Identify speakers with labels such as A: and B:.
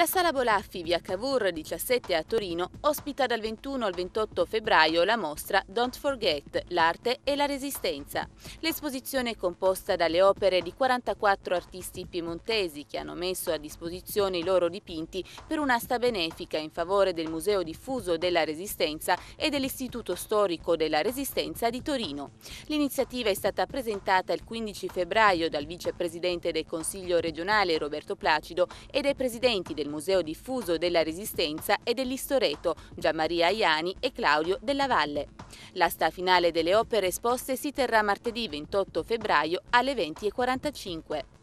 A: La Sala Bolaffi, via Cavour 17 a Torino, ospita dal 21 al 28 febbraio la mostra Don't Forget, l'arte e la resistenza. L'esposizione è composta dalle opere di 44 artisti piemontesi che hanno messo a disposizione i loro dipinti per un'asta benefica in favore del Museo Diffuso della Resistenza e dell'Istituto Storico della Resistenza di Torino. L'iniziativa è stata presentata il 15 febbraio dal vicepresidente del Consiglio regionale Roberto Placido e dai presidenti del Museo diffuso della Resistenza e dell'Istoreto, Gianmaria Iani e Claudio Della Valle. L'asta finale delle opere esposte si terrà martedì 28 febbraio alle 20.45.